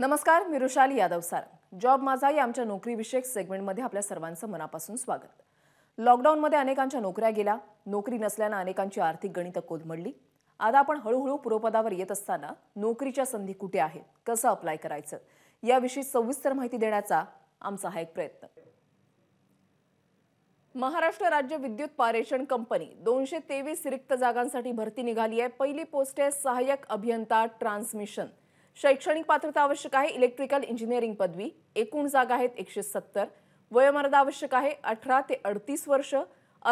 नमस्कार मी रुशाली यादव सार जॉब माझा या आमच्या नोकरीविषयक सेगमेंटमध्ये आपल्या सर्वांचं मनापासून स्वागत लॉकडाऊनमध्ये अनेकांच्या नोकऱ्या गेल्या नोकरी नसल्यानं अनेकांची आर्थिक गणितं कोलमडली आता आपण हळूहळू पूर्वपदावर येत असताना नोकरीच्या संधी कुठे आहेत कसं अप्लाय करायचं याविषयी सविस्तर माहिती देण्याचा आमचा हा एक प्रयत्न महाराष्ट्र राज्य विद्युत पारेषण कंपनी दोनशे तेवीस रिक्त जागांसाठी भरती निघाली आहे पहिली पोस्ट आहे सहाय्यक अभियंता ट्रान्समिशन शैक्षणिक पात्रता आवश्यक आहे इलेक्ट्रिकल इंजिनिअरिंग पदवी एकूण जागा आहेत एकशे सत्तर वयोमर्यादा आवश्यक आहे अठरा ते अडतीस वर्ष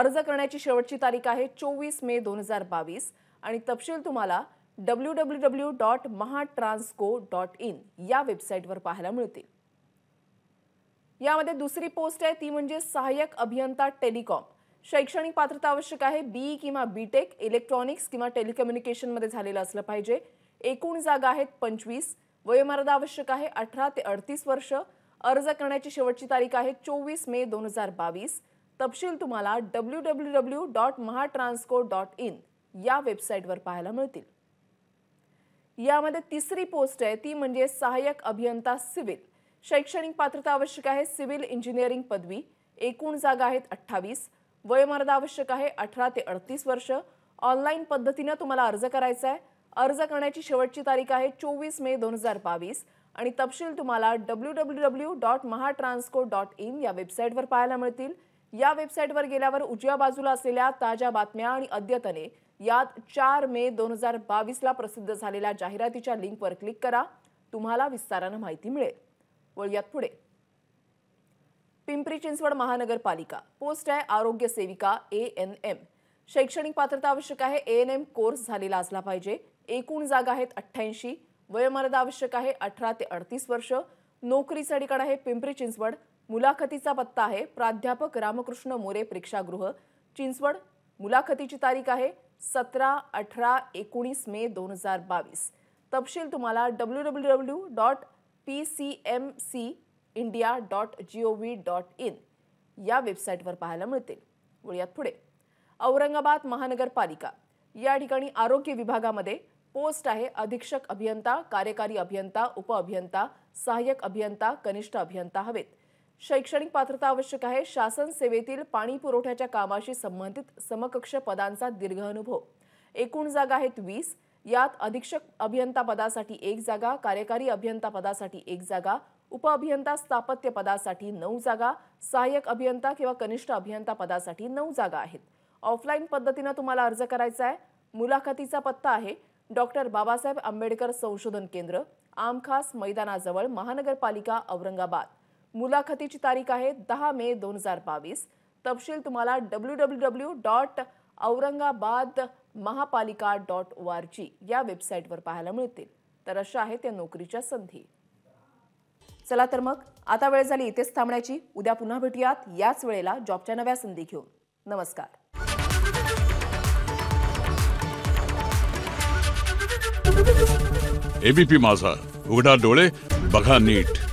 अर्ज करण्याची शेवटची तारीख आहे चोवीस मे दोन हजार बावीस आणि तपशील तुम्हाला W W W dot Mahatransco dot in या वेबसाईटवर पाहायला मिळतील यामध्ये दुसरी पोस्ट आहे ती म्हणजे सहाय्यक अभियंता टेलिकॉम शैक्षणिक पात्रता आवश्यक आहे बी किंवा बी टेक इलेक्ट्रॉनिक्स किंवा मध्ये झालेलं असलं पाहिजे एकूण जागा आहेत पंचवीस वयोमर्यादा आवश्यक आहे अठरा ते अडतीस वर्ष अर्ज करण्याची शेवटची तारीख आहे चोवीस मे दोन हजार बावीस तपशील तुम्हाला W W W dot Mahatransco dot in या वेबसाईटवर पाहायला मिळतील यामध्ये तिसरी पोस्ट आहे ती म्हणजे सहाय्यक अभियंता सिव्हिल शैक्षणिक पात्रता आवश्यक आहे सिव्हिल इंजिनिअरिंग पदवी एकूण जागा आहेत अठ्ठावीस वयमर्यादा आवश्यक आहे अठरा ते अडतीस वर्ष ऑनलाईन पद्धतीनं तुम्हाला अर्ज करायचा आहे अर्ज करण्याची शेवटची तारीख आहे चोवीस मे दोन हजार बावीस आणि तपशील तुम्हाला W W W dot Mahatransco dot in या वेबसाईटवर पाहायला मिळतील या वेबसाईटवर गेल्यावर उजव्या बाजूला असलेल्या ताज्या बातम्या आणि अद्यतने यात चार मे दोन हजार बावीसला प्रसिद्ध झालेल्या जाहिरातीच्या लिंकवर क्लिक करा तुम्हाला विस्तारानं माहिती मिळेल वळूयात पुढे पिंपरी चिंचवड महानगरपालिका पोस्ट आहे आरोग्य सेविका ए एन एम शैक्षणिक पात्रता आवश्यक आहे ए एन एम कोर्स झालेला असला पाहिजे एकूण जागा आहेत अठ्ठ्याऐंशी वयोमर्यादा आवश्यक आहे अठरा ते अडतीस वर्ष नोकरीचा ठिकाण आहे पिंपरी चिंचवड मुलाखतीचा पत्ता आहे प्राध्यापक रामकृष्ण मोरे प्रेक्षागृह चिंचवड मुलाखतीची तारीख आहे सतरा अठरा एकोणीस मे दोन हजार बावीस तपशील तुम्हाला W W W dot P C M C India dot G O V dot in या वेबसाईटवर पाहायला मिळतील वळूयात पुढे औरंगाबाद महानगरपालिका या ठिकाणी आरोग्य विभागामध्ये पोस्ट आहे अधीक्षक अभियंता कार्यकारी अभियंता उप अभियंता सहाय्यक अभियंता कनिष्ठ अभियंता हवेत शैक्षणिक पात्रता आवश्यक आहे शासन सेवेतील पाणी पुरवठ्याच्या कामाशी संबंधित समकक्ष पदांचा दीर्घ अनुभव एकूण जागा आहेत वीस यात अधीक्षक अभियंता पदासाठी एक जागा कार्यकारी अभियंता पदासाठी एक जागा उपअभियंता स्थापत्य पदासाठी नऊ जागा सहाय्यक अभियंता किंवा कनिष्ठ अभियंता पदासाठी नऊ जागा आहेत ऑफलाईन पद्धतीनं तुम्हाला अर्ज करायचा आहे मुलाखतीचा पत्ता आहे डॉक्टर बाबासाहेब आंबेडकर संशोधन केंद्र आमखास मैदानाजवळ महानगरपालिका औरंगाबाद मुलाखतीची तारीख आहे दहा मे दोन हजार बावीस तपशील तुम्हाला W W W dot Aurangabad Mahapalika dot O R G या वेबसाईटवर पाहायला मिळतील तर अशा आहेत त्या नोकरीच्या संधी चला तर मग आता वेळ झाली इथेच थांबण्याची उद्या पुन्हा भेटूयात याच वेळेला जॉबच्या नव्या संधी घेऊन नमस्कार एबीपी माझा उघडा डोळे बघा नीट